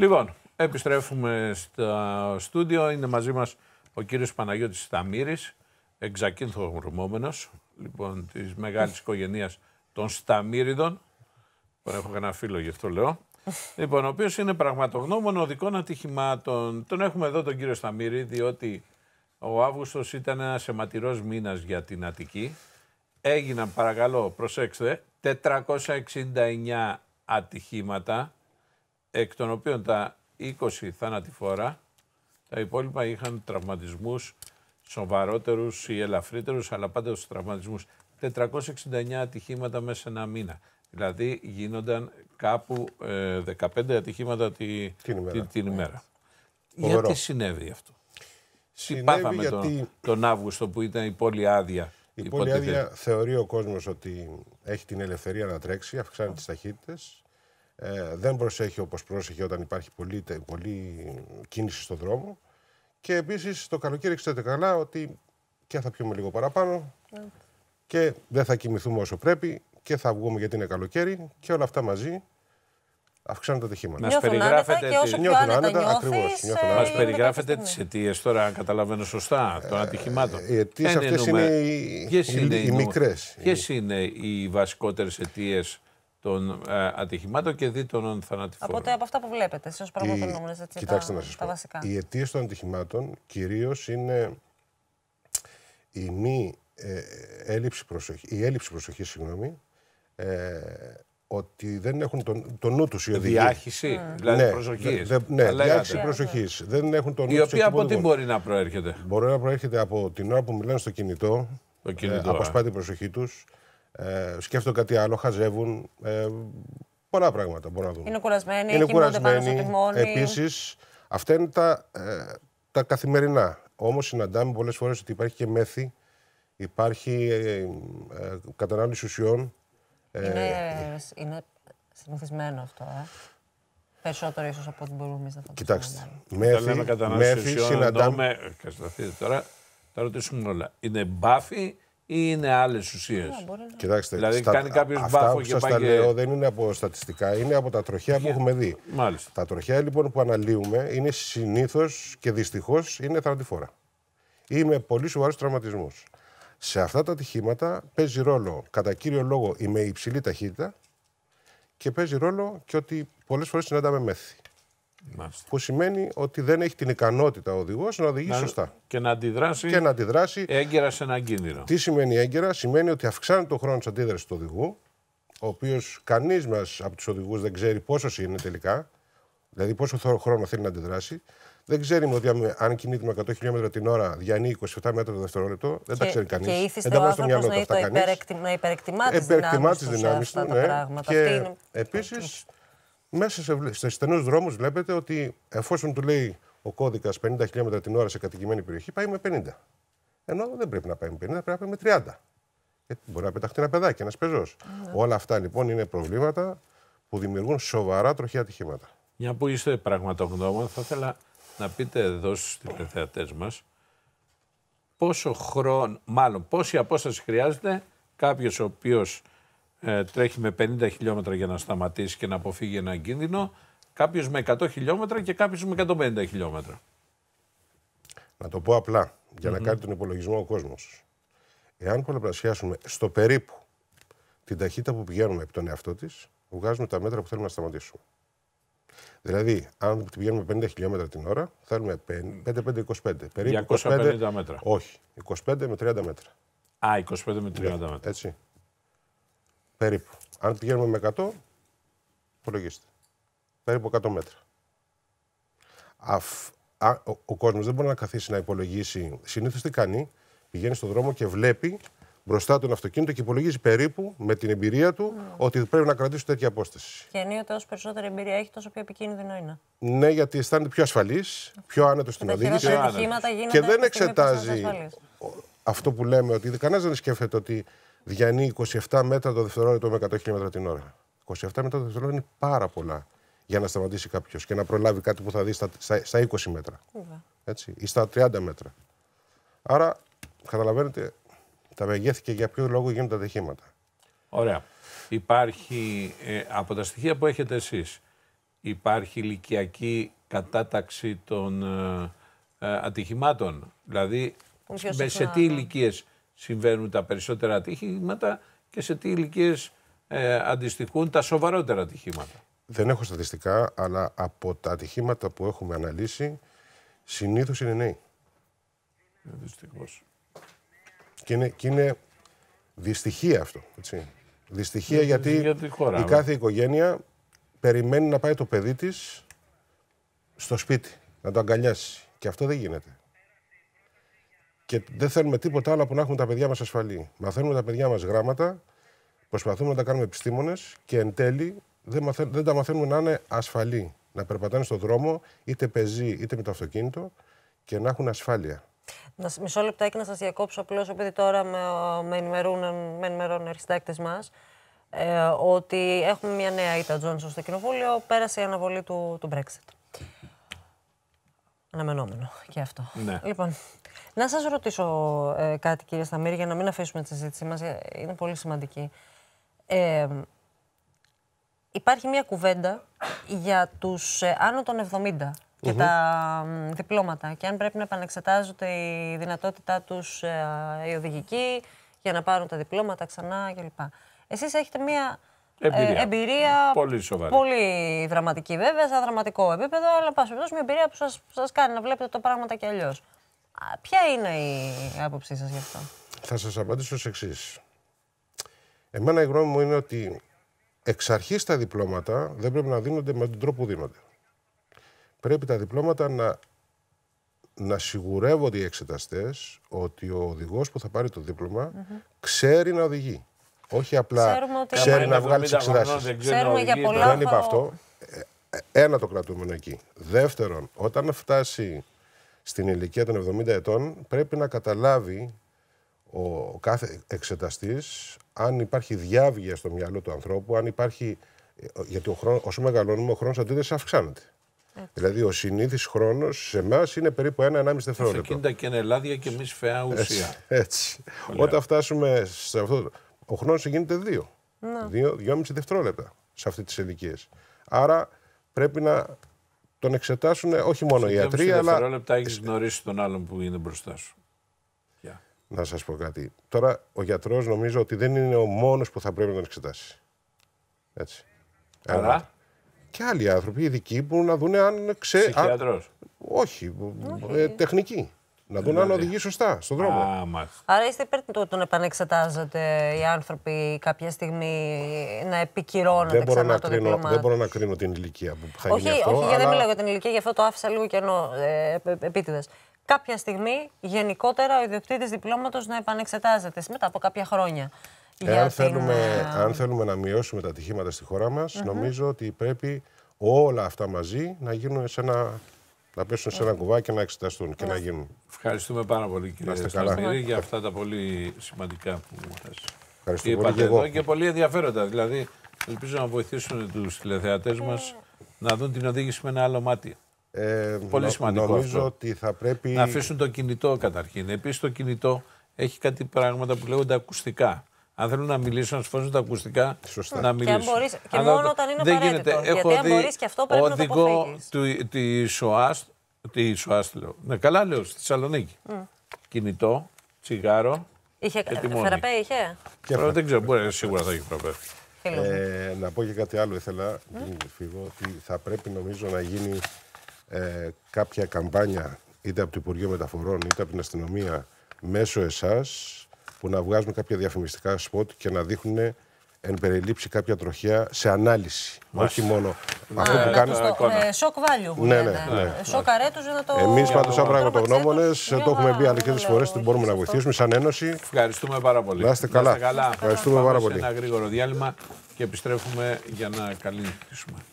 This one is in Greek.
Λοιπόν, επιστρέφουμε στο στούντιο. Είναι μαζί μας ο κύριος Παναγιώτης Σταμύρης, εξακίνθο γρουμόμενος λοιπόν, της μεγάλης οικογένειας των Σταμύριδων. έχω κανένα φίλο, γι' αυτό λέω. Λοιπόν, ο οποίος είναι πραγματογνώμων οδικών ατυχημάτων. Τον έχουμε εδώ τον κύριο Σταμύρη, διότι ο Αύγουστος ήταν ένας αιματηρός μήνας για την Αττική. Έγιναν, παρακαλώ, προσέξτε, 469 ατυχήματα εκ των οποίων τα 20 θάνατη φορά, τα υπόλοιπα είχαν τραυματισμούς σοβαρότερους ή ελαφρύτερους, αλλά πάντα τους τραυματισμούς. 469 ατυχήματα μέσα ένα μήνα. Δηλαδή γίνονταν κάπου 15 ε, ατυχήματα τη, την ημέρα. την Γιατί συνέβη αυτό. Συνέβη Πάθαμε γιατί... τον, τον Αύγουστο που ήταν η πόλη άδεια. Η πόλη άδεια θεωρεί ο κόσμος ότι έχει την ελευθερία να τρέξει, αυξάνει τις ταχύτητες ε, δεν προσέχει όπως πρόσεχε όταν υπάρχει πολλή, κίνηση στον δρόμο. Και επίσης το καλοκαίρι ξέρετε καλά ότι και θα πιούμε λίγο παραπάνω και δεν θα κοιμηθούμε όσο πρέπει και θα βγούμε γιατί είναι καλοκαίρι και όλα αυτά μαζί αυξάνονται τα ατυχήματα. Μας περιγράφετε και όσο πιο άνετα ε, Μας περιγράφετε τις αιτίες τώρα, αν καταλαβαίνω σωστά, των ε, ατυχημάτων. Ε, οι αιτίες αυτές είναι οι, μικρέ. Ποιε μικρές. Ποιες είναι οι βασικότερες αιτίες των ε, ατυχημάτων και δι των θανατηφόρων. Οπότε από αυτά που βλέπετε, εσείς ως πραγματογνώμονες, έτσι. Κοιτάξτε τα, σα πω. Βασικά. Οι αιτίες των ατυχημάτων κυρίως είναι η μη ε, έλλειψη προσοχή, η έλλειψη προσοχής, συγγνώμη, ε, ότι δεν έχουν τον, τον νου τους οι οδηγοί. Διάχυση, mm. δηλαδή ναι, προσοχής. Δε, ναι, Αλλά διάχυση προσοχής. Δεν έχουν τον νου του. Η οποία από τι μπορεί να προέρχεται. Μπορεί να προέρχεται από την ώρα που μιλάνε στο κινητό, το κινητό ε, αποσπά την προσοχή τους ε, σκέφτονται κάτι άλλο, χαζεύουν. Ε, πολλά πράγματα μπορούν να δουν. Είναι κουρασμένοι, είναι κουρασμένοι. Πάνω επίσης, αυτά είναι τα, ε, καθημερινά. Όμως συναντάμε πολλές φορές ότι υπάρχει και μέθη, υπάρχει ε, ε, κατανάλωση ουσιών. Ε, είναι, είναι συνηθισμένο αυτό, ε. Περισσότερο ίσως από ό,τι μπορούμε εμείς να Κοιτάξτε, μέθη, μέθη συναντάμε... Εννοούμε, τώρα, θα ρωτήσουμε όλα. Είναι μπάφη ή είναι άλλες ουσίες. Κοιτάξτε, δηλαδή στα, κάνει κάποιος μπάφο και πάει. Τα λέω δεν είναι από στατιστικά, είναι από τα τροχιά που έχουμε δει. Μάλιστα. Τα τροχιά λοιπόν που αναλύουμε είναι συνήθως και δυστυχώς είναι θανατηφόρα. Ή με πολύ σοβαρού τραυματισμού. Σε αυτά τα ατυχήματα παίζει ρόλο κατά κύριο λόγο η με υψηλή ταχύτητα και παίζει ρόλο και ότι πολλές φορές συναντάμε μέθη. Μάλιστα. Που σημαίνει ότι δεν έχει την ικανότητα ο οδηγός να οδηγεί να... σωστά. Και να αντιδράσει, και να αντιδράσει έγκαιρα σε έναν κίνδυνο. Τι σημαίνει έγκαιρα, σημαίνει ότι αυξάνεται ο χρόνο της αντίδρασης του οδηγού, ο οποίος κανείς μας από τους οδηγούς δεν ξέρει πόσο είναι τελικά, δηλαδή πόσο χρόνο θέλει να αντιδράσει. Δεν ξέρει ότι αν κινείται με 100 χιλιόμετρα την ώρα διανύει 27 μέτρα το δευτερόλεπτο. Δεν τα ξέρει κανεί. Και ήθιστε δεν τα Να υπερεκτιμά τις δυνάμεις του. Ναι. Και επίσης μέσα σε, σε στενούς δρόμους βλέπετε ότι εφόσον του λέει ο κώδικας 50 χιλιόμετρα την ώρα σε κατοικημένη περιοχή, πάει με 50. Ενώ δεν πρέπει να πάει με 50, πρέπει να πάει με 30. Γιατί μπορεί να πεταχτεί ένα παιδάκι, ένας πεζός. Ναι. Όλα αυτά λοιπόν είναι προβλήματα που δημιουργούν σοβαρά τροχιά ατυχήματα. Μια που είστε πραγματογνώμων, θα ήθελα να πείτε εδώ στους τηλεθεατές μας πόσο χρόνο, μάλλον πόση απόσταση χρειάζεται κάποιος ο οποίος ε, τρέχει με 50 χιλιόμετρα για να σταματήσει και να αποφύγει ένα κίνδυνο, κάποιος με 100 χιλιόμετρα και κάποιος με 150 χιλιόμετρα. Να το πω απλά, για mm-hmm. να κάνει τον υπολογισμό ο κόσμος. Εάν πολλαπλασιάσουμε στο περίπου την ταχύτητα που πηγαίνουμε από τον εαυτό της, βγάζουμε τα μέτρα που θέλουμε να σταματήσουμε. Δηλαδή, αν πηγαίνουμε 50 χιλιόμετρα την ώρα, θέλουμε 5 5-5-25. Περίπου 250 25, μέτρα. Όχι, 25 με 30 μέτρα. Α, 25 με 30 μέτρα. Έτσι. Περίπου. Αν πηγαίνουμε με 100, υπολογίστε. Περίπου 100 μέτρα. Αφ, ο, ο κόσμος δεν μπορεί να καθίσει να υπολογίσει. Συνήθως τι κάνει, πηγαίνει στον δρόμο και βλέπει μπροστά του ένα αυτοκίνητο και υπολογίζει περίπου με την εμπειρία του mm. ότι πρέπει να κρατήσει τέτοια απόσταση. Και ενίοτε όσο περισσότερη εμπειρία έχει, τόσο πιο επικίνδυνο είναι. Ναι, γιατί αισθάνεται πιο ασφαλής, πιο άνετος στην οδήγηση. Και, και δεν εξετάζει αυτό που λέμε ότι κανένας δεν σκέφτεται ότι διανύει 27 μέτρα το δευτερόλεπτο με 100 χιλιόμετρα την ώρα. 27 μέτρα το δευτερόλεπτο είναι πάρα πολλά για να σταματήσει κάποιος και να προλάβει κάτι που θα δει στα, στα 20 μέτρα. Έτσι, ή στα 30 μέτρα. Άρα, καταλαβαίνετε, τα μεγέθη και για ποιο λόγο γίνονται τα ατυχήματα. Ωραία. Υπάρχει, ε, από τα στοιχεία που έχετε εσείς, υπάρχει ηλικιακή κατάταξη των ε, ε ατυχημάτων. Δηλαδή, με σε τι ηλικίες συμβαίνουν τα περισσότερα ατύχηματα και σε τι ηλικίες ε, αντιστοιχούν τα σοβαρότερα ατυχήματα. Δεν έχω στατιστικά, αλλά από τα ατυχήματα που έχουμε αναλύσει, συνήθως είναι νέοι. Δυστυχώς. Και είναι, και είναι δυστυχία αυτό. Έτσι. Δυστυχία ναι, γιατί η ναι. κάθε οικογένεια περιμένει να πάει το παιδί της στο σπίτι, να το αγκαλιάσει. Και αυτό δεν γίνεται. Και δεν θέλουμε τίποτα άλλο από να έχουμε τα παιδιά μας ασφαλή. Μαθαίνουμε τα παιδιά μας γράμματα, προσπαθούμε να τα κάνουμε επιστήμονες και εν τέλει δεν, τα μαθαίνουμε να είναι ασφαλή. Να περπατάνε στον δρόμο, είτε πεζοί είτε με το αυτοκίνητο και να έχουν ασφάλεια. Να, μισό λεπτάκι να σας διακόψω απλώς, επειδή τώρα με, με ενημερώνουν, με οι αρχιστάκτε μας ε, ότι έχουμε μια νέα ήττα Τζόνσον στο Κοινοβούλιο. Πέρασε η αναβολή του, του Brexit. Αναμενόμενο και αυτό. Ναι. Λοιπόν, να σας ρωτήσω ε, κάτι κύριε Σταμίρη για να μην αφήσουμε τη συζήτησή μας, ε, είναι πολύ σημαντική. Ε, υπάρχει μια κουβέντα για τους ε, άνω των 70 και τα διπλώματα και αν πρέπει να επανεξετάζονται η δυνατότητά τους η οδηγική για να πάρουν τα διπλώματα ξανά κλπ. Εσείς έχετε μια ε, ε, εμπειρία. πολύ σοβαρή. Πολύ δραματική βέβαια, σε δραματικό επίπεδο, αλλά πάση περιπτώσει μια εμπειρία που σας σας κάνει να βλέπετε τα πράγματα και αλλιώ. Ποια είναι η άποψή σας γι' αυτό, Θα σας απαντήσω ως εξής. Εμένα η γνώμη μου είναι ότι εξ αρχής τα διπλώματα δεν πρέπει να δίνονται με τον τρόπο που δίνονται. Πρέπει τα διπλώματα να, να σιγουρεύονται οι εξεταστές ότι ο οδηγός που θα πάρει το διπλωμα ξέρει να οδηγεί. Όχι απλά ξέρει να βγάλει εξετάσει. Ξέρουμε για πολλά. Δεν είπα αυτό. Ε, ένα το κρατούμενο εκεί. Δεύτερον, όταν φτάσει στην ηλικία των 70 ετών, πρέπει να καταλάβει ο κάθε εξεταστής αν υπάρχει διάβγεια στο μυαλό του ανθρώπου, αν υπάρχει. Ε, γιατί ο χρόνος, όσο μεγαλώνουμε, ο χρόνος αντίθεση αυξάνεται. Δηλαδή, ο συνήθις χρόνος σε εμάς είναι περίπου ένα-ενάμιση δευτερόλεπτο. Αυτοκίνητα και είναι και εμείς φαιά ουσία. Έτσι. έτσι. Όταν φτάσουμε σε αυτό ο χρόνος γίνεται δύο. Να. Δύο, δυόμιση δευτερόλεπτα σε αυτές τις ηλικίε. Άρα πρέπει να τον εξετάσουν όχι μόνο οι ιατροί, αλλά. Σε δευτερόλεπτα έχεις γνωρίσει τον άλλον που είναι μπροστά σου. Να σας πω κάτι. Τώρα ο γιατρός νομίζω ότι δεν είναι ο μόνος που θα πρέπει να τον εξετάσει. Έτσι. Αλλά... Και άλλοι άνθρωποι ειδικοί που να δουν αν ξέρει. Όχι, ε, τεχνική. Να δουν δηλαδή. αν οδηγεί σωστά στον δρόμο. Α, Άρα είστε υπέρ του τον επανεξετάζονται οι άνθρωποι κάποια στιγμή να επικυρώνονται δεν μπορώ ξανά να το κρίνω, Δεν μπορώ να κρίνω την ηλικία που θα όχι, γίνει αυτό. Όχι, αλλά... δεν μιλάω για την ηλικία, γι' αυτό το άφησα λίγο και ε, επίτηδες. Κάποια στιγμή γενικότερα ο ιδιοκτήτης διπλώματος να επανεξετάζεται μετά από κάποια χρόνια. την... αν θέλουμε να μειώσουμε τα ατυχήματα στη χώρα μας, mm νομίζω ότι πρέπει όλα αυτά μαζί να γίνουν σε ένα να πέσουν σε ένα κουβά και να εξεταστούν και να γίνουν. Ευχαριστούμε πάρα πολύ κύριε Σταθμίρη για αυτά τα πολύ σημαντικά που μου Ευχαριστώ είπατε πολύ και, εγώ. και πολύ ενδιαφέροντα. Δηλαδή ελπίζω να βοηθήσουν τους τηλεθεατές μας να δουν την οδήγηση με ένα άλλο μάτι. Ε, πολύ σημαντικό νομίζω ότι θα πρέπει... Να αφήσουν το κινητό καταρχήν. Επίσης το κινητό έχει κάτι πράγματα που λέγονται ακουστικά. Αν θέλουν να μιλήσουν, να σφάζουν τα ακουστικά, Σωστά. να μιλήσουν. Και, μπορείς, και μόνο όταν είναι δεν γιατί αν μπορείς και αυτό πρέπει οδηγό να το του, τη ΣΟΑΣ, τη ΣΟΑΣ λέω, ναι, καλά λέω, στη Θεσσαλονίκη. Mm. Κινητό, τσιγάρο είχε, και τιμόνι. Θεραπέ είχε. Και Φεραπέ, δεν ξέρω, μπορεί, σίγουρα θα έχει φεραπέ. Ε, να πω και κάτι άλλο ήθελα, mm. φύγω, ότι θα πρέπει νομίζω να γίνει ε, κάποια καμπάνια είτε από το Υπουργείο Μεταφορών είτε από την αστυνομία μέσω εσάς που να βγάζουν κάποια διαφημιστικά σποτ και να δείχνουν εν περιλήψει κάποια τροχιά σε ανάλυση. Όχι μόνο αυτό που κάνει σοκ βάλιου, Ναι, ναι, ναι. Σοκ ναι. ναι. ε, δεν το. Εμείς πάντως, σαν πραγματογνώμονε, το έχουμε πει αρκετές φορές ότι μπορούμε να βοηθήσουμε σαν Ένωση. Ευχαριστούμε πάρα πολύ. Να είστε καλά. Ευχαριστούμε πάρα πολύ. Ένα γρήγορο διάλειμμα και επιστρέφουμε για να καλύψουμε.